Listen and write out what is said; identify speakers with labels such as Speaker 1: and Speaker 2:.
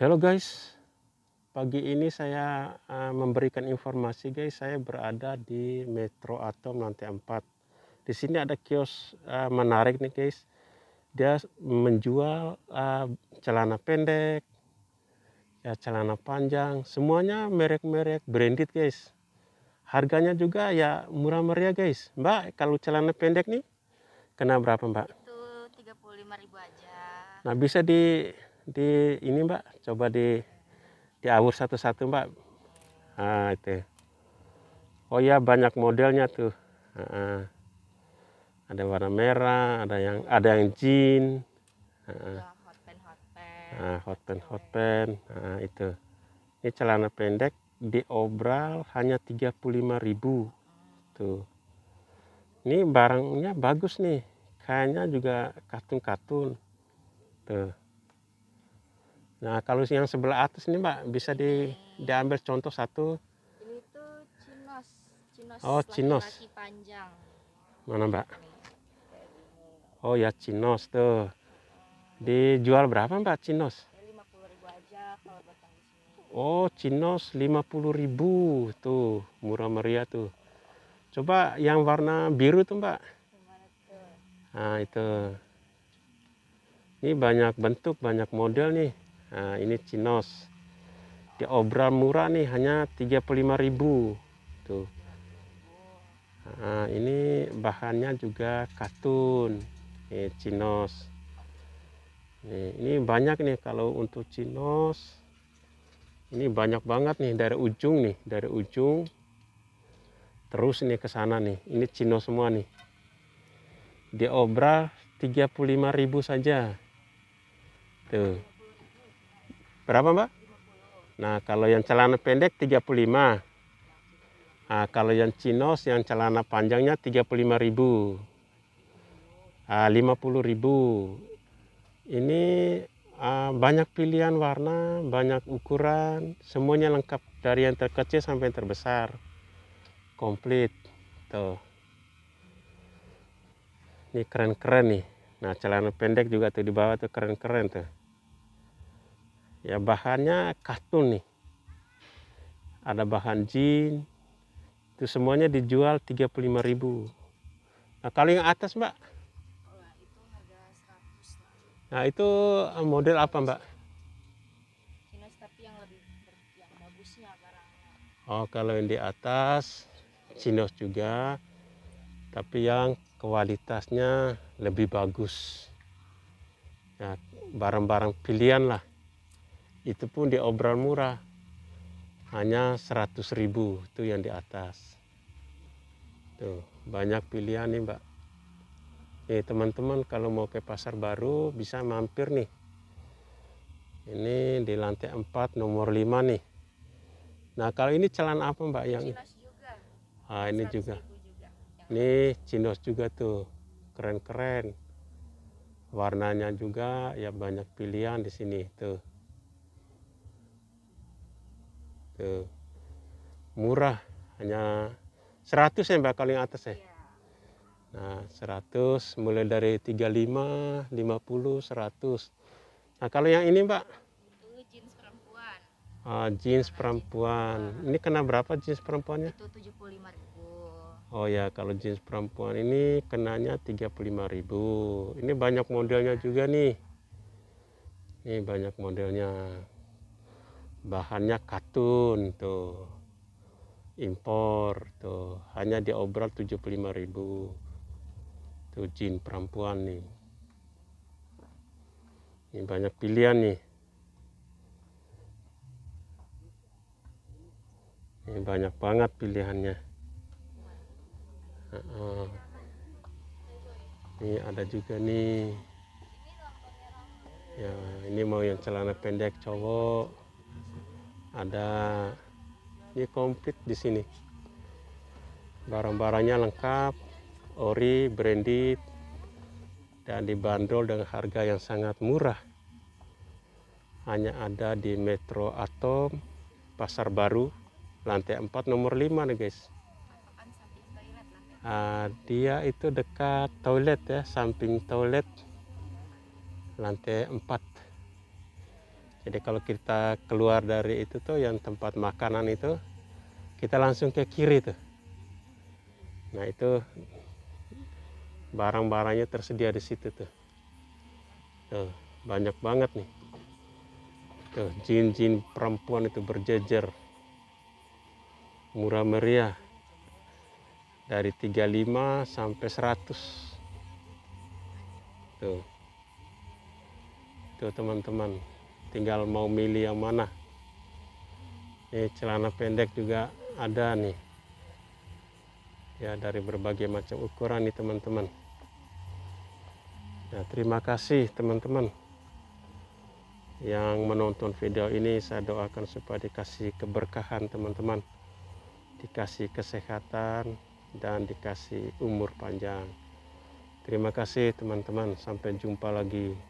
Speaker 1: Halo guys, pagi ini saya eh, memberikan informasi guys, saya berada di Metro Atom lantai 4. Di sini ada kios eh, menarik nih guys, dia menjual eh, celana pendek, ya celana panjang, semuanya merek-merek branded guys. Harganya juga ya murah meriah guys. Mbak, kalau celana pendek nih, kena berapa mbak? Itu 35 ribu aja. Nah bisa di di ini Mbak, coba di di awur satu-satu Mbak. Nah, itu. Oh ya banyak modelnya tuh. Nah, ada warna merah, ada yang ada yang jin. Nah, nah hot pen hot pen. Nah, ah, itu. Ini celana pendek di obral hanya 35.000. Tuh. Ini barangnya bagus nih. Kayaknya juga katun-katun. Tuh. Nah, kalau yang sebelah atas ini Mbak, bisa di diambil contoh satu. Ini itu chinos. chinos oh, cinos. panjang. Mana, Mbak? Oh ya, cinos tuh. Dijual berapa, Mbak, cinos? Ya, oh, cinos ribu tuh, murah meriah tuh. Coba yang warna biru tuh, Mbak. Nah, itu. Ini banyak bentuk, banyak model nih. Nah, ini Cinos. Di obral murah nih hanya 35.000. Tuh. Nah, ini bahannya juga katun. Ini Cinos. Nih, ini banyak nih kalau untuk Cinos. Ini banyak banget nih dari ujung nih, dari ujung terus nih ke sana nih. Ini Cinos semua nih. Di obral 35.000 saja. Tuh. Berapa Mbak? Nah kalau yang celana pendek 35. Nah kalau yang chinos yang celana panjangnya 35 ribu. Nah, 50 ribu. Ini uh, banyak pilihan warna, banyak ukuran, semuanya lengkap dari yang terkecil sampai yang terbesar. Komplit. Tuh. Ini keren-keren nih. Nah celana pendek juga tuh di bawah tuh keren-keren tuh ya bahannya katun nih ada bahan jin itu semuanya dijual 35.000 nah kalau yang atas mbak nah itu eh, model apa mbak Oh, kalau yang di atas chinos juga, tapi yang kualitasnya lebih bagus. Ya, barang-barang ya, pilihan lah itu pun di obral murah hanya 100.000 ribu itu yang di atas tuh banyak pilihan nih mbak nih teman-teman kalau mau ke pasar baru bisa mampir nih ini di lantai 4 nomor 5 nih nah kalau ini celana apa mbak yang cinos juga. ah ini juga. juga ini cinos juga tuh keren-keren warnanya juga ya banyak pilihan di sini tuh gitu Murah, hanya 100 ya Mbak kalau yang atas ya. Iya. Nah, 100 mulai dari 35, 50, 100. Nah, kalau yang ini Mbak? Itu jeans perempuan. Ah, jeans perempuan. Ini kena berapa jeans perempuannya? Itu ribu. Oh ya, kalau jeans perempuan ini kenanya 35.000. Ini banyak modelnya juga nih. Ini banyak modelnya bahannya katun tuh impor tuh hanya diobral 75.000 tuh jin perempuan nih ini banyak pilihan nih ini banyak banget pilihannya uh -uh. ini ada juga nih ya ini mau yang celana pendek cowok ada ini komplit di sini barang-barangnya lengkap ori branded dan dibanderol dengan harga yang sangat murah hanya ada di Metro Atom Pasar Baru lantai 4 nomor 5 nih guys uh, dia itu dekat toilet ya samping toilet lantai 4 jadi kalau kita keluar dari itu tuh yang tempat makanan itu kita langsung ke kiri tuh. Nah itu barang-barangnya tersedia di situ tuh. Tuh banyak banget nih. Tuh jin-jin perempuan itu berjejer. Murah meriah. Dari 35 sampai 100. Tuh. Tuh teman-teman tinggal mau milih yang mana ini eh, celana pendek juga ada nih ya dari berbagai macam ukuran nih teman-teman nah terima kasih teman-teman yang menonton video ini saya doakan supaya dikasih keberkahan teman-teman dikasih kesehatan dan dikasih umur panjang terima kasih teman-teman sampai jumpa lagi